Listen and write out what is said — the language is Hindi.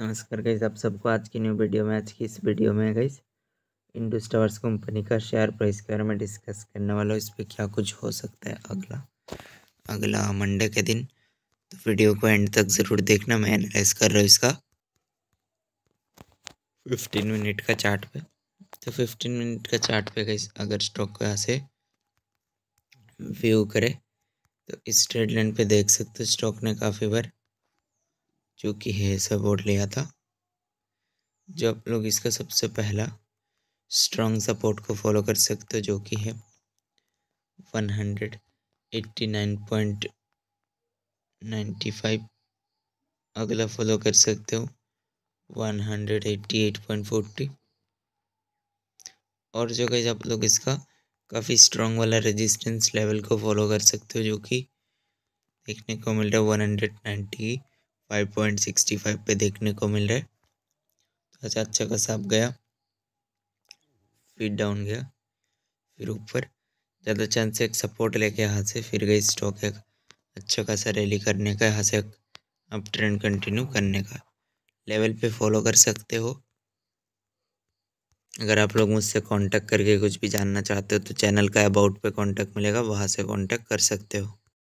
नमस्कार गईस आप सबको आज की न्यू वीडियो में आज की इस वीडियो में गईस इंडो स्टार्स कंपनी का शेयर प्राइस के बारे में डिस्कस करने वाला हूँ इस पर क्या कुछ हो सकता है अगला अगला मंडे के दिन तो वीडियो को एंड तक ज़रूर देखना मैं एनालाइज कर रहा हूँ इसका फिफ्टीन मिनट का चार्ट पे तो फिफ्टीन मिनट का चार्ट पे गई अगर स्टॉक को यहाँ से व्यू करे तो इस ट्रेड लाइन पे देख सकते हो स्टॉक ने काफ़ी बार जो कि है ऐसा बोर्ड लिया था जो आप लोग इसका सबसे पहला स्ट्रॉन्ग सपोर्ट को फॉलो कर सकते हो जो कि है one hundred eighty nine point ninety five अगला फॉलो कर सकते हो one hundred eighty eight point forty और जो कहे आप लोग इसका काफ़ी स्ट्रॉन्ग वाला रेजिस्टेंस लेवल को फॉलो कर सकते हो जो कि देखने को मिल रहा है one hundred ninety five point sixty five पे देखने को मिल रहा है तो अच्छा अच्छा खासा आप गया फिर डाउन गया फिर ऊपर ज़्यादा चांस एक सपोर्ट लेके यहाँ से फिर गई स्टॉक एक अच्छा खासा रैली करने का यहाँ से अप ट्रेंड कंटिन्यू करने का लेवल पे फॉलो कर सकते हो अगर आप लोग मुझसे कांटेक्ट करके कुछ भी जानना चाहते हो तो चैनल का अबाउट पे कांटेक्ट मिलेगा वहाँ से कांटेक्ट कर सकते हो